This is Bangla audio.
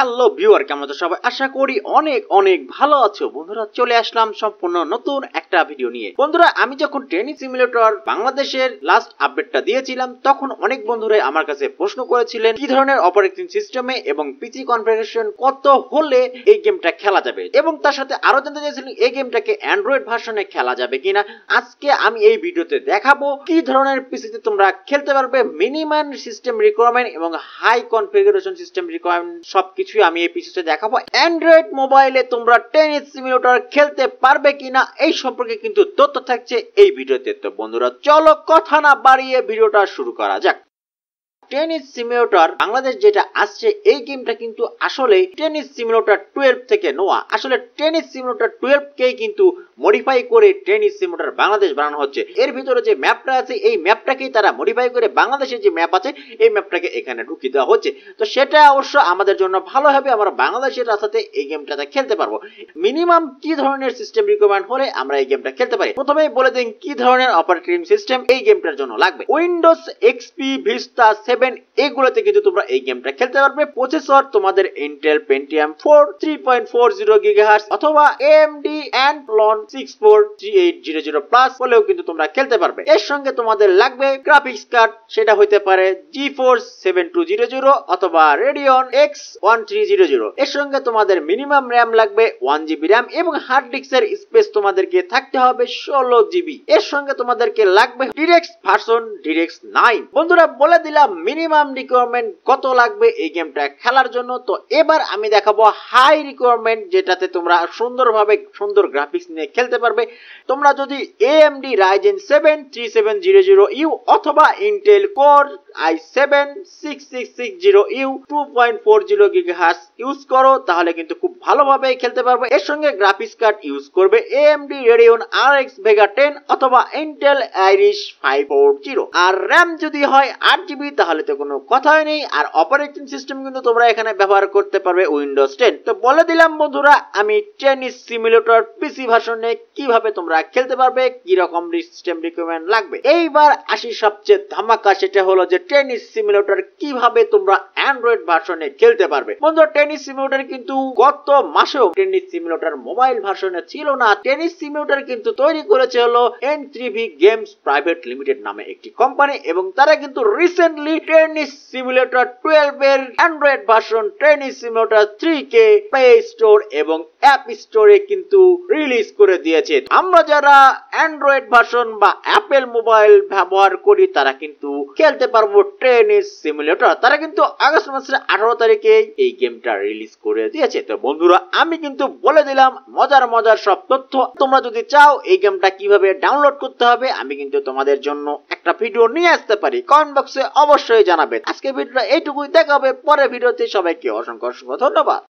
হ্যালো ভিউয়ার কেমন আছো সবাই আশা করি অনেক অনেক ভালো আছো বন্ধুরা চলে আসলাম সম্পূর্ণ নতুন একটা ভিডিও নিয়ে বন্ধুরা আমি যখন ট্রেনিং সিমুলেটর বাংলাদেশের লাস্ট আপডেটটা দিয়েছিলাম তখন অনেক বন্ধুরাই আমার কাছে প্রশ্ন করেছিলেন কি ধরনের অপারেটিং সিস্টেমে এবং পিসি কনফিগারেশন কত হলে এই গেমটা খেলা যাবে এবং তার সাথে আরো জানতে চাইছিলেন এই গেমটাকে অ্যান্ড্রয়েড ভার্সনে খেলা যাবে কিনা আজকে আমি এই ভিডিওতে দেখাবো কি ধরনের পিসিতে তোমরা খেলতে পারবে মিনিমাম সিস্টেম রিকোয়ারমেন্ট এবং হাই কনফিগারেশন সিস্টেম রিকোয়ারমেন্ট সবকিছু কিছুই আমি এই পিসিতে দেখাবো অ্যান্ড্রয়েড মোবাইলে তোমরা টেনিস সিমিউটার খেলতে পারবে কিনা এই সম্পর্কে কিন্তু তথ্য থাকছে এই ভিডিওতে তো বন্ধুরা চলো কথা না বাড়িয়ে ভিডিওটা শুরু করা যাক টেনিস সিমিওটার বাংলাদেশ যেটা আসছে এই গেমটা কিন্তু আসলে টেনিস সিমিওটার টুয়েলভ থেকে নোয়া আসলে টেনিস সিমিওটার টুয়েলভ কে কিন্তু মডিফাই করে টেনিস সিমিওটার বাংলাদেশ বানানো হচ্ছে এর ভিতরে যে ম্যাপটা আছে এই ম্যাপটাকে তারা মডিফাই করে বাংলাদেশে যে ম্যাপ আছে এই ম্যাপটাকে এখানে ঢুকিয়ে দেওয়া হচ্ছে তো সেটা অবশ্য আমাদের জন্য ভালো হবে আমরা বাংলাদেশের রাস্তাতে এই গেমটাতে খেলতে পারবো মিনিমাম কি ধরনের সিস্টেম রিকোয়ারমেন্ট হলে আমরা এই গেমটা খেলতে পারি প্রথমে বলে দিন কি ধরনের অপারেটিং সিস্টেম এই গেমটার জন্য লাগবে Windows XP Vista seven seven এইগুলোতে কিন্তু তোমরা এই গেমটা খেলতে পারবে প্রসেসর তোমাদের Intel Pentium four three point four zero gigahertz অথবা M D Athlon six four three eight zero zero plus হলেও কিন্তু তোমরা খেলতে পারবে এর সঙ্গে তোমাদের লাগবে গ্রাফিক্স কার্ড সেটা হইতে পারে G four seven two zero zero অথবা Radeon X one three zero zero এর সঙ্গে তোমাদের মিনিমাম র্যাম লাগবে ওয়ান জিবি র্যাম এবং হার্ড ডিস্ক এর স্পেস তোমাদেরকে থাকতে হবে ষোলো জিবি এর সঙ্গে তোমাদেরকে লাগবে ডিরেক্স ভার্সন ডিরেক্স নাইন বন্ধুরা বলে দিলাম মিনিমাম রিকোয়ারমেন্ট কত লাগবে এই গেমটা খেলার জন্য তো এবার আমি দেখাবো হাই রিকোয়ারমেন্ট যেটাতে তোমরা সুন্দরভাবে সুন্দর গ্রাফিক্স নিয়ে খেলতে পারবে তোমরা যদি AMD Ryzen seven three seven zero zero U অথবা Intel Core i seven six six six zero U two point four zero গিগাহাস ইউজ করো তাহলে কিন্তু খুব ভালোভাবে খেলতে পারবে এর সঙ্গে গ্রাফিক্স কার্ড ইউজ করবে AMD Radeon R X Vega ten অথবা Intel Iris five four zero আর র্যাম যদি হয় আট জিবি তাহলে তাহলে তো কোনো কথাই নেই আর অপারেটিং সিস্টেম কিন্তু তোমরা এখানে ব্যবহার করতে পারবে উইন্ডোজ টেন তো বলে দিলাম বন্ধুরা আমি ট্রেন সিমুলেটর পিসি ভাষণে কিভাবে তোমরা খেলতে পারবে কি রকম সিস্টেম রিকোয়ারমেন্ট লাগবে এইবার আসি সবচেয়ে ধামাকা সেটা হলো যে ট্রেন সিমুলেটর কিভাবে তোমরা অ্যান্ড্রয়েড ভার্সনে খেলতে পারবে বন্ধু টেনিস সিমিউটার কিন্তু গত মাসেও টেনিস সিমিউটার মোবাইল ভার্সনে ছিল না টেনিস সিমিউটার কিন্তু তৈরি করেছে হলো এন গেমস প্রাইভেট লিমিটেড নামে একটি কোম্পানি এবং তারা কিন্তু রিসেন্টলি টেনিস সিমুলেটর টুয়েলভ এর Android version tennis simulator three কে প্লে স্টোর এবং অ্যাপ স্টোরে কিন্তু রিলিজ করে দিয়েছে আমরা যারা অ্যান্ড্রয়েড ভার্সন বা অ্যাপেল মোবাইল ব্যবহার করি তারা কিন্তু খেলতে পারবো টেনিস সিমুলেটর তারা কিন্তু আগস্ট মাসের আঠারো তারিখে এই গেমটা রিলিজ করে দিয়েছে তো বন্ধুরা আমি কিন্তু বলে দিলাম মজার মজার সব তথ্য তোমরা যদি চাও এই গেমটা কিভাবে ডাউনলোড করতে হবে আমি কিন্তু তোমাদের জন্য একটা ভিডিও নিয়ে আসতে পারি কমেন্ট বক্সে অবশ্যই জানাবে আজকে ভিডিওটা এইটুকুই দেখাবে পরে ভিডিওতে সবাইকে অসংখ্য অসংখ্য ধন্যবাদ